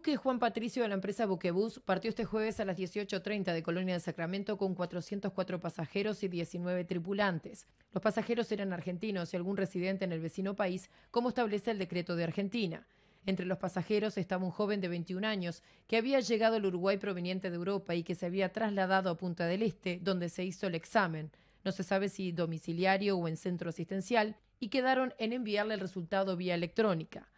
buque Juan Patricio de la empresa Buquebus partió este jueves a las 18.30 de Colonia de Sacramento con 404 pasajeros y 19 tripulantes. Los pasajeros eran argentinos y algún residente en el vecino país, como establece el decreto de Argentina. Entre los pasajeros estaba un joven de 21 años que había llegado al Uruguay proveniente de Europa y que se había trasladado a Punta del Este, donde se hizo el examen. No se sabe si domiciliario o en centro asistencial, y quedaron en enviarle el resultado vía electrónica.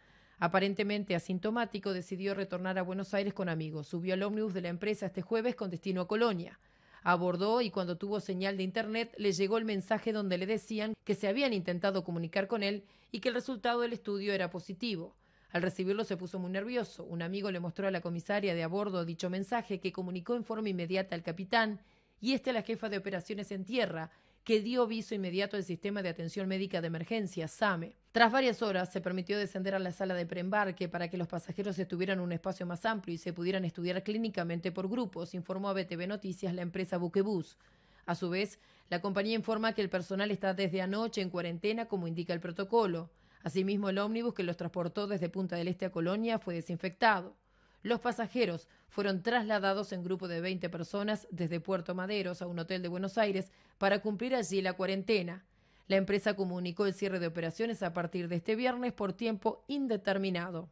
Aparentemente asintomático, decidió retornar a Buenos Aires con amigos. Subió al ómnibus de la empresa este jueves con destino a Colonia. Abordó y cuando tuvo señal de internet le llegó el mensaje donde le decían que se habían intentado comunicar con él y que el resultado del estudio era positivo. Al recibirlo se puso muy nervioso. Un amigo le mostró a la comisaria de a bordo dicho mensaje que comunicó en forma inmediata al capitán y este a la jefa de operaciones en tierra, que dio aviso inmediato al Sistema de Atención Médica de Emergencia, SAME. Tras varias horas, se permitió descender a la sala de preembarque para que los pasajeros estuvieran en un espacio más amplio y se pudieran estudiar clínicamente por grupos, informó a BTV Noticias la empresa Buquebus. A su vez, la compañía informa que el personal está desde anoche en cuarentena, como indica el protocolo. Asimismo, el ómnibus que los transportó desde Punta del Este a Colonia fue desinfectado. Los pasajeros fueron trasladados en grupo de 20 personas desde Puerto Maderos a un hotel de Buenos Aires para cumplir allí la cuarentena. La empresa comunicó el cierre de operaciones a partir de este viernes por tiempo indeterminado.